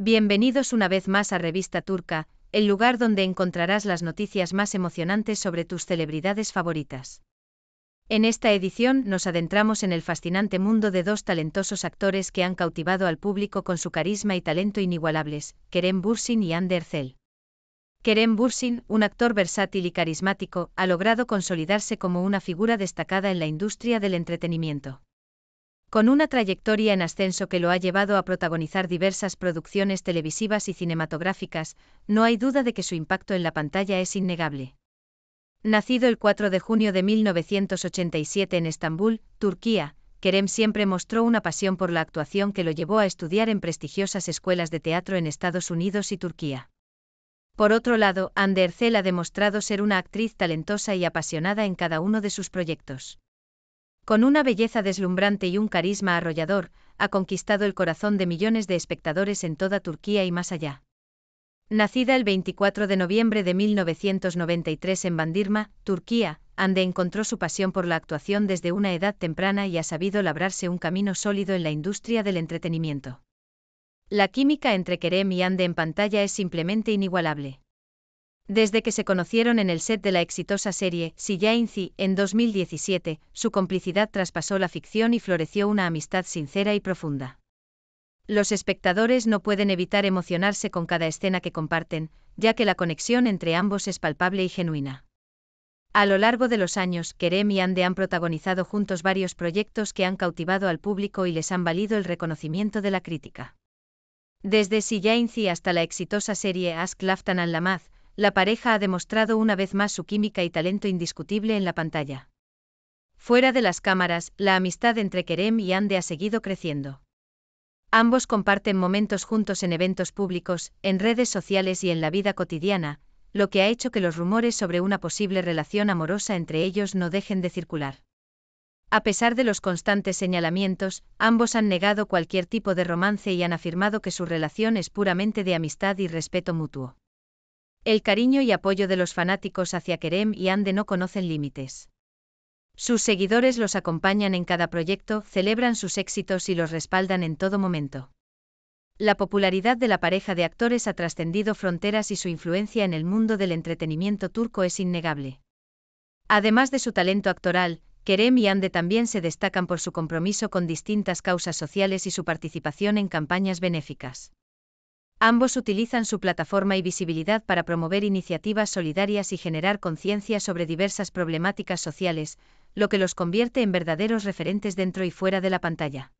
Bienvenidos una vez más a Revista Turca, el lugar donde encontrarás las noticias más emocionantes sobre tus celebridades favoritas. En esta edición nos adentramos en el fascinante mundo de dos talentosos actores que han cautivado al público con su carisma y talento inigualables, Kerem Bursin y Ander Zell. Kerem Bursin, un actor versátil y carismático, ha logrado consolidarse como una figura destacada en la industria del entretenimiento con una trayectoria en ascenso que lo ha llevado a protagonizar diversas producciones televisivas y cinematográficas, no hay duda de que su impacto en la pantalla es innegable. Nacido el 4 de junio de 1987 en Estambul, Turquía, Kerem siempre mostró una pasión por la actuación que lo llevó a estudiar en prestigiosas escuelas de teatro en Estados Unidos y Turquía. Por otro lado, Anderzel ha demostrado ser una actriz talentosa y apasionada en cada uno de sus proyectos. Con una belleza deslumbrante y un carisma arrollador, ha conquistado el corazón de millones de espectadores en toda Turquía y más allá. Nacida el 24 de noviembre de 1993 en Bandirma, Turquía, Ande encontró su pasión por la actuación desde una edad temprana y ha sabido labrarse un camino sólido en la industria del entretenimiento. La química entre Kerem y Ande en pantalla es simplemente inigualable. Desde que se conocieron en el set de la exitosa serie Si en 2017, su complicidad traspasó la ficción y floreció una amistad sincera y profunda. Los espectadores no pueden evitar emocionarse con cada escena que comparten, ya que la conexión entre ambos es palpable y genuina. A lo largo de los años, Kerem y Ande han protagonizado juntos varios proyectos que han cautivado al público y les han valido el reconocimiento de la crítica. Desde Si hasta la exitosa serie Ask Laftan Lamaz, la pareja ha demostrado una vez más su química y talento indiscutible en la pantalla. Fuera de las cámaras, la amistad entre Kerem y Ande ha seguido creciendo. Ambos comparten momentos juntos en eventos públicos, en redes sociales y en la vida cotidiana, lo que ha hecho que los rumores sobre una posible relación amorosa entre ellos no dejen de circular. A pesar de los constantes señalamientos, ambos han negado cualquier tipo de romance y han afirmado que su relación es puramente de amistad y respeto mutuo. El cariño y apoyo de los fanáticos hacia Kerem y Ande no conocen límites. Sus seguidores los acompañan en cada proyecto, celebran sus éxitos y los respaldan en todo momento. La popularidad de la pareja de actores ha trascendido fronteras y su influencia en el mundo del entretenimiento turco es innegable. Además de su talento actoral, Kerem y Ande también se destacan por su compromiso con distintas causas sociales y su participación en campañas benéficas. Ambos utilizan su plataforma y visibilidad para promover iniciativas solidarias y generar conciencia sobre diversas problemáticas sociales, lo que los convierte en verdaderos referentes dentro y fuera de la pantalla.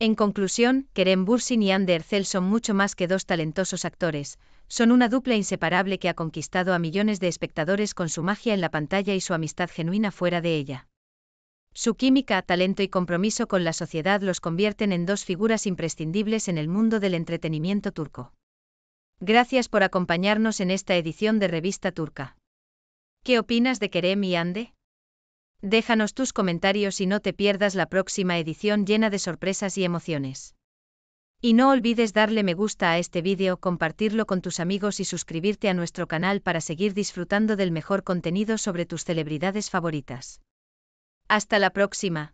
En conclusión, Kerem Bursin y Ander Zell son mucho más que dos talentosos actores, son una dupla inseparable que ha conquistado a millones de espectadores con su magia en la pantalla y su amistad genuina fuera de ella. Su química, talento y compromiso con la sociedad los convierten en dos figuras imprescindibles en el mundo del entretenimiento turco. Gracias por acompañarnos en esta edición de Revista Turca. ¿Qué opinas de Kerem y Ande? Déjanos tus comentarios y no te pierdas la próxima edición llena de sorpresas y emociones. Y no olvides darle me gusta a este vídeo, compartirlo con tus amigos y suscribirte a nuestro canal para seguir disfrutando del mejor contenido sobre tus celebridades favoritas. Hasta la próxima.